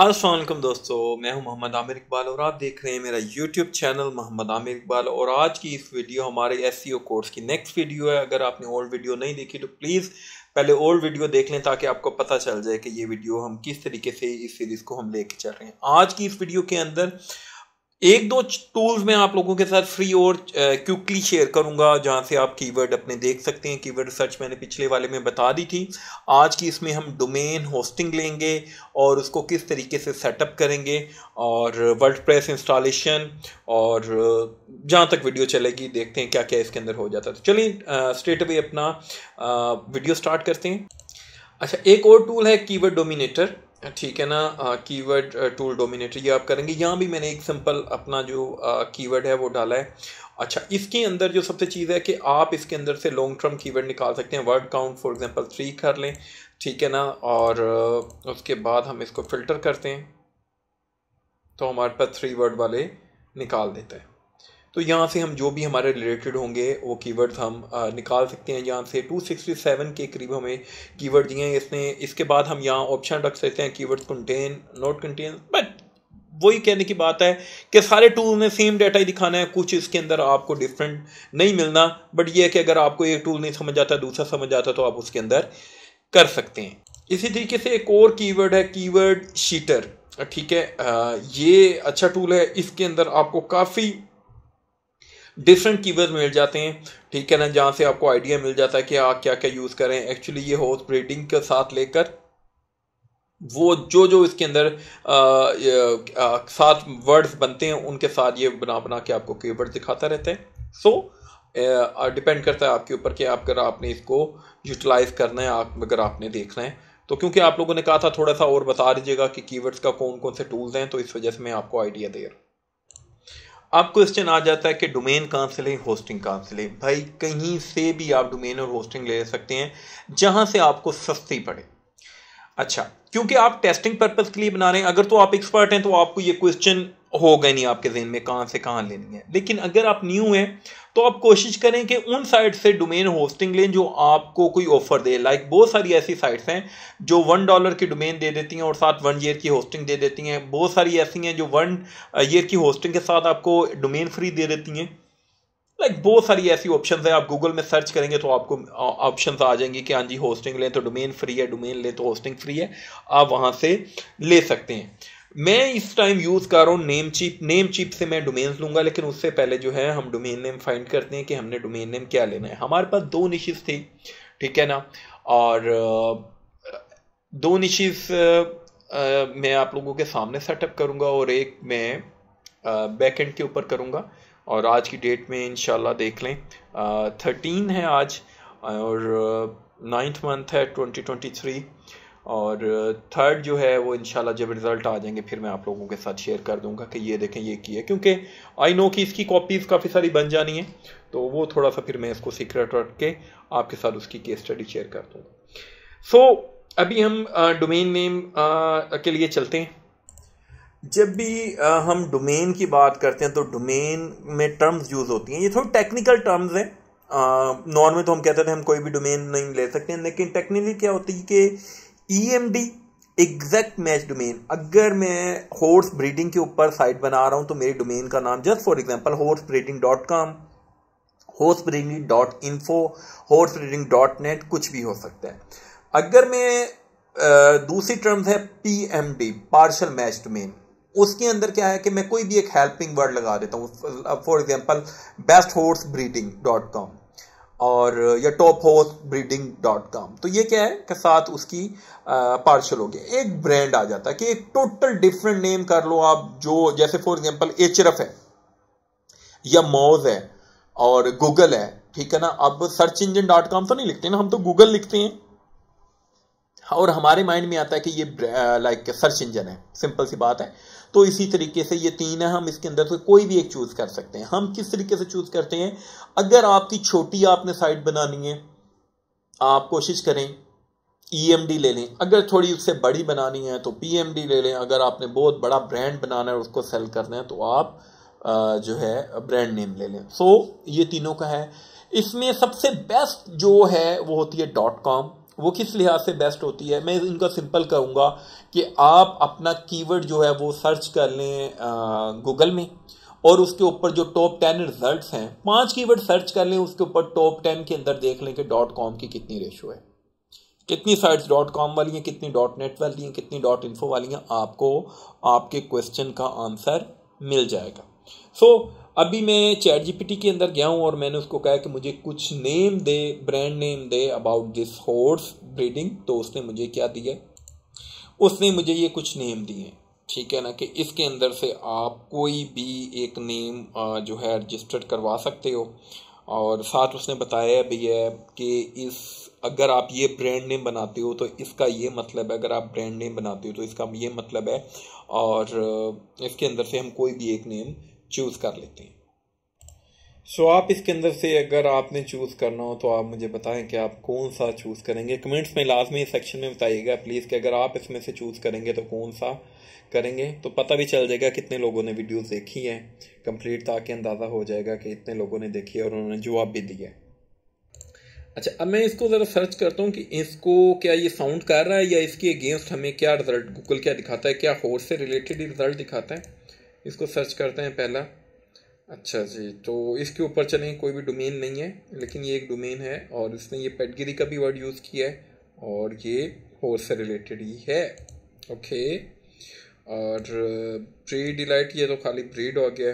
असलम दोस्तों मैं हूं मोहम्मद आमिर इकबाल और आप देख रहे हैं मेरा YouTube चैनल मोहम्मद आमिर इकबाल और आज की इस वीडियो हमारे एस कोर्स e की नेक्स्ट वीडियो है अगर आपने ओल्ड वीडियो नहीं देखी तो प्लीज़ पहले ओल्ड वीडियो देख लें ताकि आपको पता चल जाए कि ये वीडियो हम किस तरीके से इस सीरीज़ को हम लेके चल रहे हैं आज की इस वीडियो के अंदर एक दो टूल्स मैं आप लोगों के साथ फ्री और क्विकली शेयर करूंगा जहां से आप कीवर्ड अपने देख सकते हैं कीवर्ड सर्च मैंने पिछले वाले में बता दी थी आज की इसमें हम डोमेन होस्टिंग लेंगे और उसको किस तरीके से सेटअप करेंगे और वर्ल्ड प्रेस इंस्टॉलेशन और जहां तक वीडियो चलेगी देखते हैं क्या क्या इसके अंदर हो जाता है तो चलिए स्ट्रेट अवे अपना आ, वीडियो स्टार्ट करते हैं अच्छा एक और टूल है कीवर्ड डोमिनेटर ठीक है ना कीवर्ड टूल डोमिनेटर ये आप करेंगे यहाँ भी मैंने एक सिंपल अपना जो कीवर्ड है वो डाला है अच्छा इसके अंदर जो सबसे चीज़ है कि आप इसके अंदर से लॉन्ग टर्म कीवर्ड निकाल सकते हैं word count for example three कर लें ठीक है ना और उसके बाद हम इसको फिल्टर करते हैं तो हमारे पास थ्री वर्ड वाले निकाल देते हैं तो यहाँ से हम जो भी हमारे रिलेटेड होंगे वो कीवर्ड्स हम आ, निकाल सकते हैं यहाँ से 267 के करीब हमें कीवर्ड दिए हैं इसने इसके बाद हम यहाँ ऑप्शन रख सकते हैं keywords contain not contain but वही कहने की बात है कि सारे टूल ने सेम डाटा ही दिखाना है कुछ इसके अंदर आपको डिफरेंट नहीं मिलना बट ये है कि अगर आपको एक टूल नहीं समझ आता दूसरा समझ आता तो आप उसके अंदर कर सकते हैं इसी तरीके से एक और कीवर्ड है कीवर्ड शीटर ठीक है आ, ये अच्छा टूल है इसके अंदर आपको काफ़ी डिफरेंट कीवर्ड मिल जाते हैं ठीक है ना जहाँ से आपको आइडिया मिल जाता है कि आप क्या क्या यूज़ करें एक्चुअली ये होस्ट ब्रीडिंग के साथ लेकर वो जो जो इसके अंदर साथ वर्ड्स बनते हैं उनके साथ ये बना बना के आपको कीवर्ड दिखाता रहता है सो so, डिपेंड करता है आपके ऊपर कि आप अगर आपने इसको यूटिलाइज करना है आप अगर आपने देखना है तो क्योंकि आप लोगों ने कहा था थोड़ा सा और बता दीजिएगा कि कीवर्ड्स का कौन कौन से टूल्स हैं तो इस वजह से मैं आपको आइडिया दे रहा हूँ अब क्वेश्चन आ जाता है कि डोमेन कहाँ से लें होस्टिंग कहाँ से लें भाई कहीं से भी आप डोमेन और होस्टिंग ले सकते हैं जहाँ से आपको सस्ती पड़े अच्छा क्योंकि आप टेस्टिंग पर्पज़ के लिए बना रहे हैं अगर तो आप एक्सपर्ट हैं तो आपको ये क्वेश्चन होगा नहीं आपके जहन में कहाँ से कहाँ लेनी है लेकिन अगर आप न्यू हैं तो आप कोशिश करें कि उन साइट से डोमेन होस्टिंग लें जो आपको कोई ऑफर दे लाइक बहुत सारी ऐसी साइट्स हैं जो वन डॉलर की डोमेन दे देती हैं और साथ वन ईयर की होस्टिंग दे देती हैं बहुत सारी ऐसी हैं जो वन ईयर uh, की होस्टिंग के साथ आपको डोमेन फ्री दे देती हैं लाइक like, बहुत सारी ऐसी ऑप्शन है आप गूगल में सर्च करेंगे तो आपको ऑप्शन uh, आ जाएंगे कि हाँ जी होस्टिंग लें तो डोमेन फ्री है डोमेन लें तो होस्टिंग फ्री है आप वहाँ से ले सकते हैं मैं इस टाइम यूज़ कर रहा हूँ नेम चिप नेम चिप से मैं डोमेन्स लूँगा लेकिन उससे पहले जो है हम डोमेन नेम फाइंड करते हैं कि हमने डोमेन नेम क्या लेना है हमारे पास दो निशिस थी ठीक है ना और दो निशिस मैं आप लोगों के सामने सेटअप करूँगा और एक मैं बैकेंड के ऊपर करूँगा और आज की डेट में इनशाला देख लें थर्टीन है आज और नाइन्थ मंथ है ट्वेंटी ट्वेंटी थ्री और थर्ड uh, जो है वो इनशाला जब रिज़ल्ट आ जाएंगे फिर मैं आप लोगों के साथ शेयर कर दूंगा कि ये देखें ये किया क्योंकि आई नो कि इसकी कॉपीज़ काफ़ी सारी बन जानी है तो वो थोड़ा सा फिर मैं इसको सीक्रेट रख के आपके साथ उसकी केस स्टडी शेयर कर दूँगा सो so, अभी हम डोमेन uh, नेम uh, के लिए चलते हैं जब भी आ, हम डोमेन की बात करते हैं तो डोमेन में टर्म्स यूज़ होती हैं ये थोड़ी टेक्निकल टर्म्स हैं नॉर्मल तो हम कहते थे हम कोई भी डोमेन नहीं ले सकते हैं लेकिन टेक्निकली क्या होती है कि ई एग्जैक्ट मैच डोमेन अगर मैं हॉर्स ब्रीडिंग के ऊपर साइट बना रहा हूँ तो मेरे डोमेन का नाम just for example horse breeding dot com horse breeding dot info horse breeding dot net कुछ भी हो सकता है अगर मैं दूसरी टर्म्स है P M D partial match domain उसके अंदर क्या है कि मैं कोई भी एक हेल्पिंग वर्ड लगा देता हूँ for example best horse breeding dot com और या top horse breeding dot com तो ये क्या है के साथ उसकी पार्शल uh, हो गया एक ब्रांड आ जाता है कि एक टोटल डिफरेंट नेम कर लो आप जो जैसे फॉर एग्जांपल एचरफ है या मोज है और गूगल है ठीक है ना अब सर्च इंजन डॉट कॉम तो नहीं लिखते ना हम तो गूगल लिखते हैं और हमारे माइंड में आता है कि ये लाइक सर्च इंजन है सिंपल सी बात है तो इसी तरीके से ये तीन है हम इसके अंदर से कोई भी एक चूज़ कर सकते हैं हम किस तरीके से चूज़ करते हैं अगर आपकी छोटी आपने साइड बनानी है आप कोशिश करें ई e ले लें अगर थोड़ी उससे बड़ी बनानी है तो पी ले लें अगर आपने बहुत बड़ा ब्रांड बनाना है उसको सेल करना है तो आप जो है ब्रांड नेम ले लें सो so, ये तीनों का है इसमें सबसे बेस्ट जो है वो होती है डॉट कॉम वो किस लिहाज से बेस्ट होती है मैं इनका सिंपल कहूँगा कि आप अपना कीवर्ड जो है वो सर्च कर लें गूगल में और उसके ऊपर जो टॉप टेन रिजल्ट हैं पांच कीवर्ड सर्च कर लें उसके ऊपर टॉप टेन के अंदर देख लें कि डॉट कॉम की कितनी रेशो है कितनी साइट्स डॉट कॉम वाली हैं कितनी डॉट नेट वाली हैं कितनी डॉट इन्फो वाली हैं आपको आपके क्वेश्चन का आंसर मिल जाएगा सो so, अभी मैं चैट जीपीटी के अंदर गया हूँ और मैंने उसको कहा कि मुझे कुछ नेम दे ब्रांड नेम दे अबाउट दिस हॉर्स ब्रीडिंग तो उसने मुझे क्या दिया उसने मुझे ये कुछ नेम दिए ठीक है ना कि इसके अंदर से आप कोई भी एक नेम जो है रजिस्टर्ड करवा सकते हो और साथ उसने बताया भी है कि इस अगर आप ये ब्रांड नेम बनाते हो तो इसका ये मतलब है अगर आप ब्रांड नेम बनाते हो तो इसका ये मतलब है और इसके अंदर से हम कोई भी एक नेम चूज़ कर लेते हैं सो आप इसके अंदर से अगर आपने चूज़ करना हो तो आप मुझे बताएं कि आप कौन सा चूज़ करेंगे कमेंट्स में लाजमी सेक्शन में बताइएगा प्लीज़ कि अगर आप इसमें से चूज़ करेंगे तो कौन सा करेंगे तो पता भी चल जाएगा कितने लोगों ने वीडियोस देखी है कंप्लीट ताकि अंदाज़ा हो जाएगा कि इतने लोगों ने देखी है और उन्होंने जवाब भी दिया अच्छा अब मैं इसको ज़रा सर्च करता हूँ कि इसको क्या ये साउंड कर रहा है या इसके अगेंस्ट हमें क्या रिज़ल्ट गूगल क्या दिखाता है क्या होर्स से रिलेटेड रिज़ल्ट दिखाता है इसको सर्च करते हैं पहला अच्छा जी तो इसके ऊपर चले कोई भी डोमेन नहीं है लेकिन ये एक डोमेन है और इसने ये पेटगिरी का भी वर्ड यूज़ किया है और ये होर्स से रिलेटेड ही है ओके और ब्रीड uh, डिलाइट ये तो खाली ब्रीड हो गया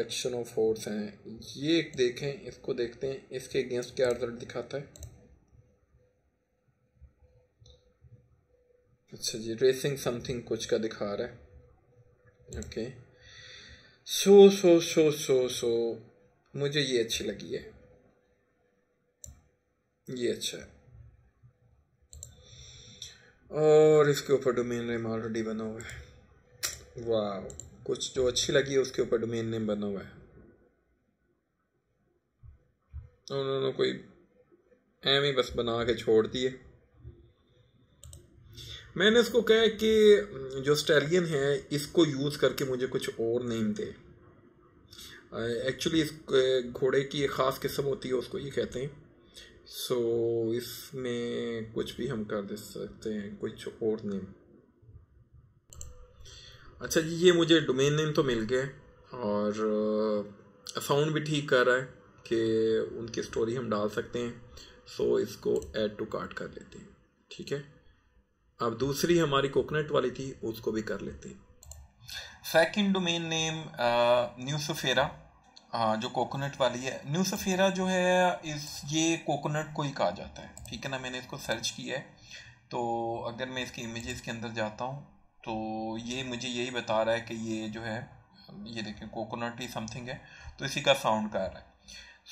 एक्शन ऑफ होर्स हैं ये एक देखें इसको देखते हैं इसके अगेंस्ट क्या रिजल्ट दिखाता है अच्छा जी रेसिंग समथिंग कुछ का दिखा रहा है ओके सो सो सो सो सो मुझे ये अच्छी लगी है ये अच्छा है और इसके ऊपर डोमेन नेम ऑलरेडी बना हुआ है वाह कुछ जो अच्छी लगी है उसके ऊपर डोमेन नेम बना हुआ है उन्होंने कोई एम ही बस बना के छोड़ दिए मैंने इसको कहा कि हम्म, जो स्टेलियन है इसको यूज़ करके मुझे कुछ और नेम दे एक्चुअली uh, इस uh, घोड़े की एक ख़ास किस्म होती है उसको ये कहते हैं सो so, इसमें कुछ भी हम कर दे सकते हैं कुछ और नेम अच्छा जी ये मुझे डोमेन नेम तो मिल गया और साउंड uh, भी ठीक कर रहा है कि उनकी स्टोरी हम डाल सकते हैं सो so, इसको ऐड टू कार्ट कर लेते हैं ठीक है अब दूसरी हमारी कोकोनट वाली थी उसको भी कर लेते हैं सेकंड डोमेन नेम सफेरा जो कोकोनट वाली है न्यूसफेरा जो है इस ये कोकोनट को ही कहा जाता है ठीक है ना मैंने इसको सर्च किया है तो अगर मैं इसकी इमेजेस के अंदर जाता हूँ तो ये मुझे यही बता रहा है कि ये जो है ये देखें कोकोनट ही समथिंग है तो इसी का साउंड कर रहा है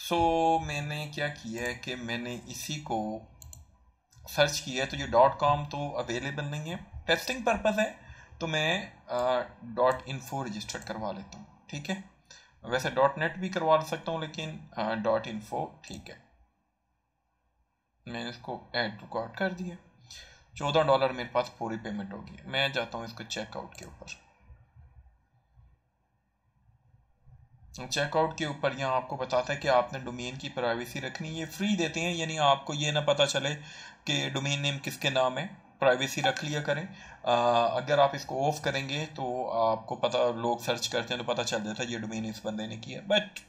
सो so, मैंने क्या किया है कि मैंने इसी को सर्च किया तो ये डॉट कॉम तो अवेलेबल नहीं है टेस्टिंग पर्पज़ है तो मैं डॉट इन्फो रजिस्टर्ड करवा लेता हूँ ठीक है वैसे डॉट नेट भी करवा सकता हूँ लेकिन डॉट इन्फो ठीक है मैंने इसको एड रिकॉर्ड कर दिया चौदह डॉलर मेरे पास पूरी पेमेंट होगी मैं जाता हूँ इसको चेकआउट के ऊपर चेकआउट के ऊपर यहाँ आपको बताता है कि आपने डोमेन की प्राइवेसी रखनी ये फ्री देते हैं यानी आपको ये ना पता चले कि डोमेन नेम किसके नाम है प्राइवेसी रख लिया करें आ, अगर आप इसको ऑफ करेंगे तो आपको पता लोग सर्च करते हैं तो पता चल जाता है ये डोमेन इस बंदे ने किया बट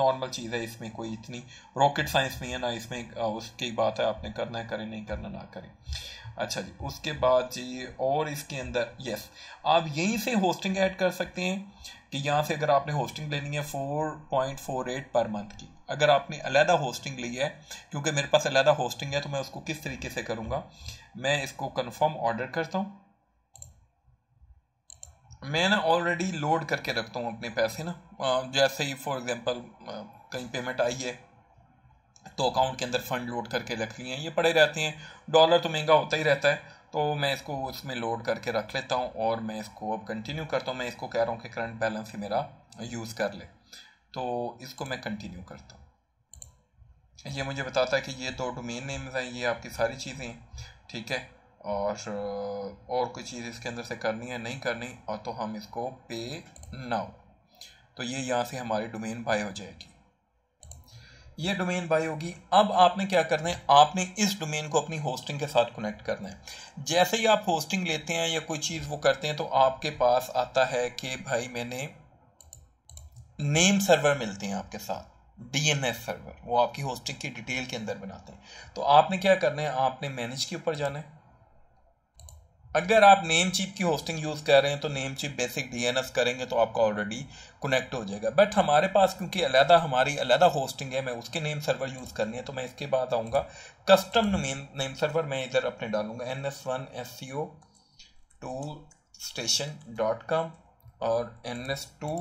नॉर्मल चीज़ है इसमें कोई इतनी रॉकेट साइंस नहीं है ना इसमें उसकी बात है आपने करना है करें नहीं करना ना करें अच्छा जी उसके बाद जी और इसके अंदर यस आप यहीं से होस्टिंग ऐड कर सकते हैं कि यहाँ से अगर आपने होस्टिंग लेनी है four point four eight per month की अगर आपने अलहदा होस्टिंग ली है क्योंकि मेरे पास अलहदा होस्टिंग है तो मैं उसको किस तरीके से करूँगा मैं इसको कन्फर्म ऑर्डर करता हूँ मैं ना ऑलरेडी लोड करके रखता हूँ अपने पैसे ना जैसे ही फॉर एग्जांपल कहीं पेमेंट आई है तो अकाउंट के अंदर फ़ंड लोड करके रख लिए हैं ये पड़े रहते हैं डॉलर तो महंगा होता ही रहता है तो मैं इसको उसमें लोड करके रख लेता हूँ और मैं इसको अब कंटिन्यू करता हूँ मैं इसको कह रहा हूँ कि करंट बैलेंस ही मेरा यूज़ कर ले तो इसको मैं कंटिन्यू करता हूँ ये मुझे बताता है कि ये दो डोमेन नेम्स हैं ये आपकी सारी चीज़ें हैं ठीक है और और कोई चीज़ इसके अंदर से करनी है नहीं करनी और तो हम इसको पे नाउ तो ये यहाँ से हमारी डोमेन बाय हो जाएगी ये डोमेन बाय होगी अब आपने क्या करना है आपने इस डोमेन को अपनी होस्टिंग के साथ कनेक्ट करना है जैसे ही आप होस्टिंग लेते हैं या कोई चीज़ वो करते हैं तो आपके पास आता है कि भाई मैंने नेम सर्वर मिलते हैं आपके साथ डीएनएस सर्वर वो आपकी होस्टिंग की डिटेल के अंदर बनाते हैं तो आपने क्या करना है आपने मैनेज के ऊपर जाना है अगर आप नेम चिप की होस्टिंग यूज़ कर रहे हैं तो नेम चिप बेसिक डीएनएस करेंगे तो आपका ऑलरेडी कनेक्ट हो जाएगा बट हमारे पास क्योंकि अलहदा हमारी अलहदा होस्टिंग है मैं उसके नेम सर्वर यूज़ करनी है तो मैं इसके बाद आऊँगा कस्टम नेम नेम सर्वर मैं इधर अपने डालूंगा N S one S C O two station dot com और एन एस टू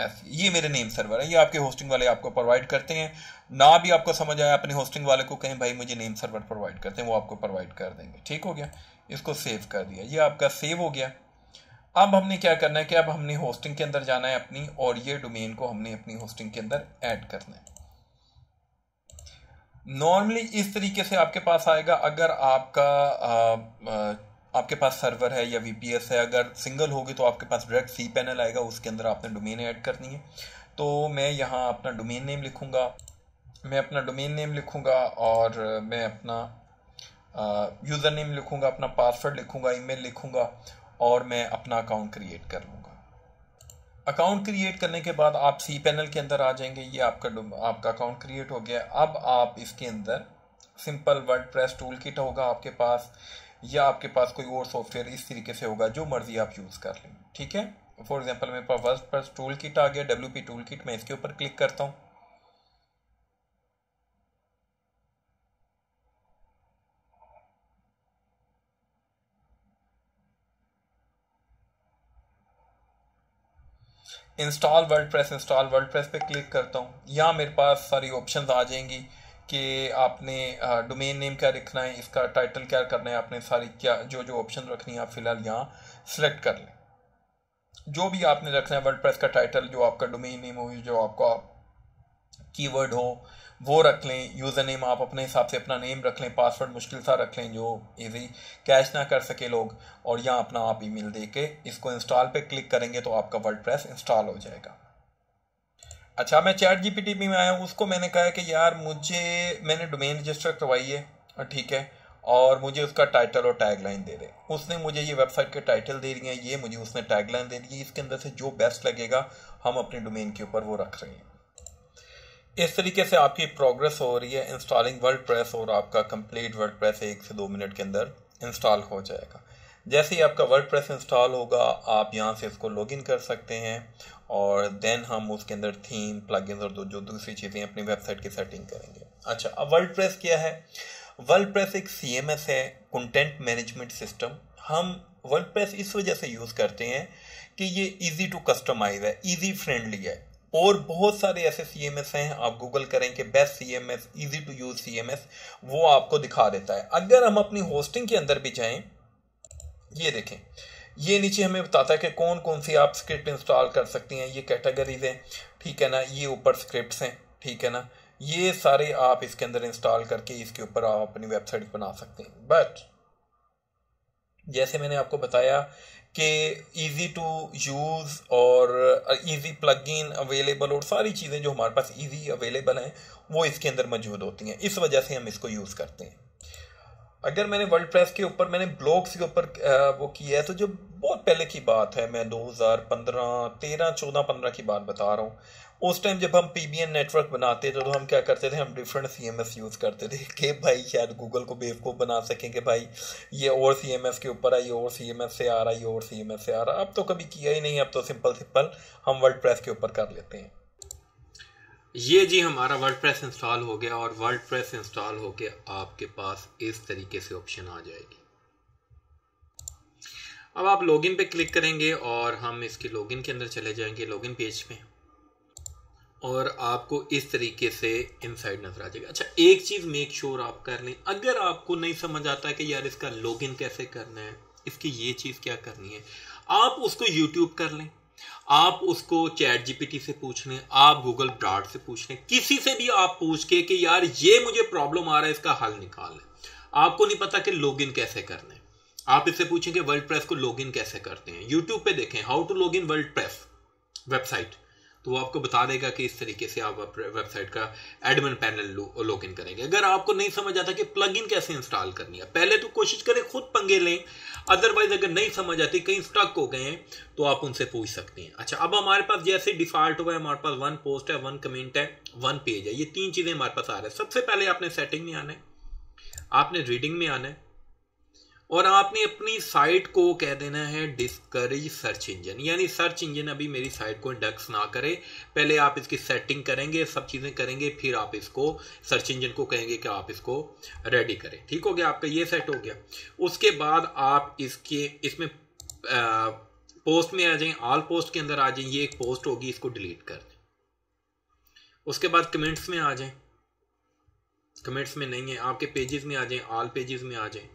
एफ ये मेरे नेम सर्वर है ये आपके होस्टिंग वाले आपको प्रोवाइड करते हैं ना भी आपको समझ आया अपने होस्टिंग वाले को कहें भाई मुझे नेम सर्वर प्रोवाइड करते हैं वो आपको प्रोवाइड कर देंगे ठीक हो गया इसको सेव कर दिया ये आपका सेव हो गया अब हमने क्या करना है कि अब हमने होस्टिंग के अंदर जाना है अपनी और ये डोमेन को हमने अपनी होस्टिंग के अंदर ऐड करना है नॉर्मली इस तरीके से आपके पास आएगा अगर आपका आ, आ, आपके पास सर्वर है या वी है अगर सिंगल होगी तो आपके पास डायरेक्ट सी पैनल आएगा उसके अंदर आपने डोमेन ऐड करनी है तो मैं यहाँ अपना डोमेन नेम लिखूँगा मैं अपना डोमेन नेम लिखूँगा और मैं अपना यूज़र नेम लिखूँगा अपना पासवर्ड लिखूँगा ईमेल लिखूँगा और मैं अपना अकाउंट क्रिएट कर लूँगा अकाउंट क्रिएट करने के बाद आप सी पैनल के अंदर आ जाएंगे ये आपका आपका अकाउंट क्रिएट हो गया अब आप इसके अंदर simple WordPress toolkit होगा आपके पास या आपके पास कोई और सॉफ्टवेयर इस तरीके से होगा जो मर्जी आप यूज़ कर लें ठीक है फॉर एग्जाम्पल मेरे पास वर्ड पर टूल किट आ गया डब्ल्यू पी टूल किट मैं इसके ऊपर क्लिक करता हूँ install WordPress install WordPress पर क्लिक करता हूँ यहाँ मेरे पास सारी ऑप्शंस आ जाएंगी कि आपने डोमेन नेम क्या रखना है इसका टाइटल क्या करना है आपने सारी क्या जो जो ऑप्शन रखनी है आप फिलहाल यहाँ सेलेक्ट कर लें जो भी आपने रखना है प्रेस का टाइटल जो आपका डोमेन नेम हो जो आपका कीवर्ड हो वो रख लें यूज़र नेम आप अपने हिसाब से अपना नेम रख लें पासवर्ड मुश्किल सा रख लें जो इजी कैश ना कर सके लोग और यहाँ अपना आप ईमेल दे के इसको इंस्टॉल पे क्लिक करेंगे तो आपका वर्डप्रेस इंस्टॉल हो जाएगा अच्छा मैं चैट जीपीटी में आया हूँ उसको मैंने कहा कि यार मुझे मैंने डोमेन रजिस्टर करवाई है ठीक है और मुझे उसका टाइटल और टैगलाइन दे दे उसने मुझे ये वेबसाइट के टाइटल दे दिए ये मुझे उसने टैगलाइन दे दी है इसके अंदर से जो बेस्ट लगेगा हम अपने डोमेन के ऊपर वो रख रहे हैं इस तरीके से आपकी प्रोग्रेस हो रही है इंस्टॉलिंग वर्ड और आपका कंप्लीट वर्ड एक से दो मिनट के अंदर इंस्टॉल हो जाएगा जैसे ही आपका वर्ड इंस्टॉल होगा आप यहाँ से इसको लॉगिन कर सकते हैं और देन हम उसके अंदर थीम प्लगइन्स और जो दूसरी चीज़ें अपनी वेबसाइट की सेटिंग करेंगे अच्छा अब प्रेस क्या है प्रेस एक सी है कंटेंट मैनेजमेंट सिस्टम हम प्रेस इस वजह से यूज़ करते हैं कि ये इजी टू कस्टमाइज है इजी फ्रेंडली है और बहुत सारे ऐसे सी एम एस हैं आप गूगल करें कि best C M S easy to use C M S वो आपको दिखा देता है अगर हम अपनी होस्टिंग के अंदर भी जाएं ये देखें ये नीचे हमें बताता है कि कौन कौन सी आप स्क्रिप्ट इंस्टॉल कर सकती हैं ये कैटेगरीज हैं ठीक है ना ये ऊपर स्क्रिप्ट हैं ठीक है ना ये सारे आप इसके अंदर इंस्टॉल करके इसके ऊपर आप अपनी वेबसाइट बना सकते हैं बट जैसे मैंने आपको बताया कि इजी टू यूज़ और इजी प्लगइन अवेलेबल और सारी चीज़ें जो हमारे पास इजी अवेलेबल हैं वो इसके अंदर मौजूद होती हैं इस वजह से हम इसको यूज़ करते हैं अगर मैंने वर्ल्ड प्रेस के ऊपर मैंने ब्लॉग्स के ऊपर वो किया है तो जो बहुत पहले की बात है मैं 2015 13 14 15 की बात बता रहा हूँ उस टाइम जब हम पी बी एन नेटवर्क बनाते थे तो हम क्या करते थे हम different C M S use करते थे कि भाई शायद गूगल को बेवकूफ़ बना सकें कि भाई ये और सी एम एस के ऊपर आई और सी एम एस से आ रहा है ये और सी एम एस से आ रहा अब तो कभी किया ही नहीं अब तो सिंपल सिंपल हम वर्ल्ड प्रेस के ऊपर कर लेते हैं ये जी हमारा प्रेस इंस्टॉल हो गया और प्रेस इंस्टॉल होकर आपके पास इस तरीके से ऑप्शन आ जाएगी अब आप लॉगिन पे क्लिक करेंगे और हम इसके लॉगिन के अंदर चले जाएंगे लॉगिन पेज पे और आपको इस तरीके से इनसाइड नजर आ जाएगा अच्छा एक चीज़ मेक श्योर आप कर लें अगर आपको नहीं समझ आता कि यार इसका लॉगिन कैसे करना है इसकी ये चीज़ क्या करनी है आप उसको यूट्यूब कर लें आप उसको चैट जीपीटी से पूछ लें आप गूगल ब्राड से पूछ लें किसी से भी आप पूछ के कि यार ये मुझे प्रॉब्लम आ रहा है इसका हल निकाल लें आपको नहीं पता कि लॉगिन कैसे करना है आप इससे पूछें कि वर्ल्ड प्रेस को लॉगिन कैसे करते हैं यूट्यूब पे देखें how to log in WordPress website तो वो आपको बता देगा कि इस तरीके से आप वेबसाइट का एडमिन पैनल लॉग इन करेंगे अगर आपको नहीं समझ आता कि प्लगइन कैसे इंस्टॉल करनी है पहले तो कोशिश करें खुद पंगे लें अदरवाइज अगर नहीं समझ आती कहीं स्टक हो गए हैं तो आप उनसे पूछ सकते हैं अच्छा अब हमारे पास जैसे डिफॉल्ट हुआ है हमारे पास वन पोस्ट है वन कमेंट है वन पेज है ये तीन चीज़ें हमारे पास आ रहा है सबसे पहले आपने सेटिंग में आना है आपने रीडिंग में आना है और आपने अपनी साइट को कह देना है डिस्करेज सर्च इंजन यानी सर्च इंजन अभी मेरी साइट को इंडेक्स ना करे पहले आप इसकी सेटिंग करेंगे सब चीज़ें करेंगे फिर आप इसको सर्च इंजन को कहेंगे कि आप इसको रेडी करें ठीक हो गया आपका ये सेट हो गया उसके बाद आप इसके इसमें आ, पोस्ट में आ जाएं ऑल पोस्ट के अंदर आ जाए ये एक पोस्ट होगी इसको डिलीट कर दें उसके बाद कमेंट्स में आ जाए कमेंट्स में नहीं है आपके पेजेस में आ जाए ऑल पेजेस में आ जाए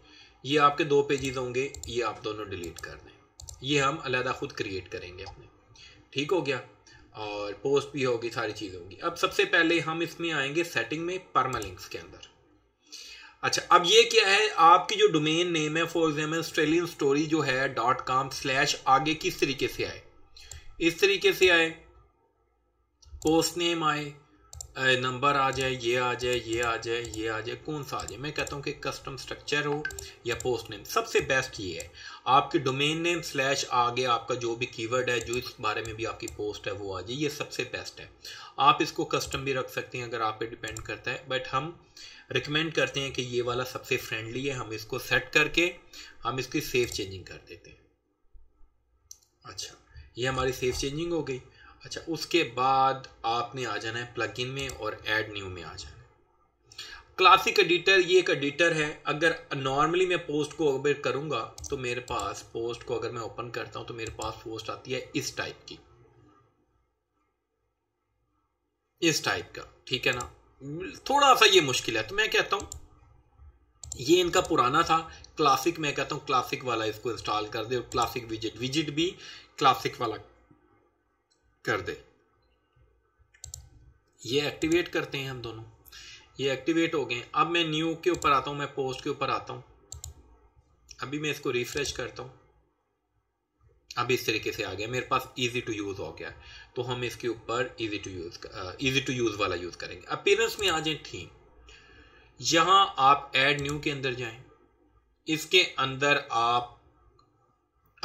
ये आपके दो पेजेस होंगे ये आप दोनों डिलीट कर दें ये हम अलहदा ख़ुद क्रिएट करेंगे अपने ठीक हो गया और पोस्ट भी होगी सारी चीज़ होगी अब सबसे पहले हम इसमें आएंगे सेटिंग में परमालिंक्स के अंदर अच्छा अब ये क्या है आपकी जो डोमेन नेम है फॉर एग्जाम्पल ऑस्ट्रेलियन स्टोरी जो है डॉट कॉम स्लैश आगे किस तरीके से आए इस तरीके से आए पोस्ट नेम आए नंबर आ जाए ये आ जाए ये आ जाए ये आ जाए कौन सा आ जाए मैं कहता हूँ कि कस्टम स्ट्रक्चर हो या पोस्ट नेम सबसे बेस्ट ये है आपके डोमेन नेम स्लैश आगे आपका जो भी कीवर्ड है जो इस बारे में भी आपकी पोस्ट है वो आ जाए ये सबसे बेस्ट है आप इसको कस्टम भी रख सकते हैं अगर आप पे डिपेंड करता है बट हम रिकमेंड करते हैं कि ये वाला सबसे फ्रेंडली है हम इसको सेट करके हम इसकी सेफ चेंजिंग कर देते हैं अच्छा ये हमारी सेफ चेंजिंग हो गई अच्छा उसके बाद आपने आ जाना है इन में और एड न्यू में आ जाना है क्लासिक एडिटर ये एक एडिटर है अगर नॉर्मली मैं पोस्ट को अगर करूँगा तो मेरे पास पोस्ट को अगर मैं ओपन करता हूँ तो मेरे पास पोस्ट आती है इस टाइप की इस टाइप का ठीक है ना थोड़ा सा ये मुश्किल है तो मैं कहता हूँ ये इनका पुराना था क्लासिक मैं कहता हूँ क्लासिक वाला इसको इंस्टॉल कर दे और क्लासिक विजिट विजिट भी क्लासिक वाला कर दे ये एक्टिवेट करते हैं हम दोनों ये एक्टिवेट हो गए अब मैं न्यू के ऊपर आता हूँ मैं पोस्ट के ऊपर आता हूँ अभी मैं इसको रिफ्रेश करता हूँ अब इस तरीके से आ गया मेरे पास इजी टू यूज़ हो गया तो हम इसके ऊपर easy to use easy to use वाला यूज़ करेंगे अपीयरेंस में आ जाए थीम यहाँ आप एड न्यू के अंदर जाए इसके अंदर आप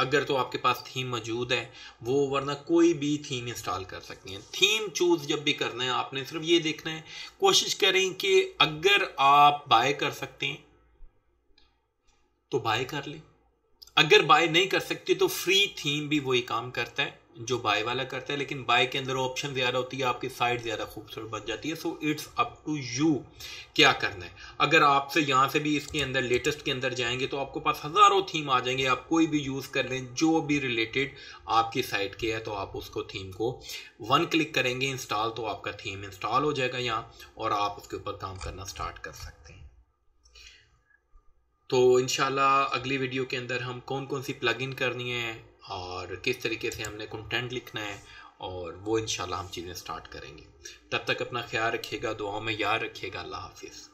अगर तो आपके पास थीम मौजूद है वो वरना कोई भी थीम इंस्टॉल कर सकते हैं थीम चूज जब भी करना है आपने सिर्फ ये देखना है कोशिश करें कि अगर आप बाय कर सकते हैं तो बाय कर लें अगर बाय नहीं कर सकते तो फ्री थीम भी वही काम करता है जो बाय वाला करता है लेकिन बाय के अंदर ऑप्शन ज़्यादा होती है आपकी साइड ज़्यादा खूबसूरत बन जाती है so it's up to you क्या करना है अगर आपसे यहाँ से भी इसके अंदर लेटेस्ट के अंदर जाएंगे तो आपको पास हज़ारों थीम आ जाएंगे आप कोई भी यूज़ कर लें जो भी रिलेटेड आपकी साइट के है तो आप उसको थीम को वन क्लिक करेंगे इंस्टॉल तो आपका थीम इंस्टॉल हो जाएगा यहाँ और आप उसके ऊपर काम करना स्टार्ट कर सकते हैं तो इनशाला अगली वीडियो के अंदर हम कौन कौन सी प्लगइन करनी है और किस तरीके से हमने कंटेंट लिखना है और वो इन हम चीज़ें स्टार्ट करेंगे तब तक अपना ख्याल रखिएगा दुआओं में याद रखिएगा अल्लाह हाफिज़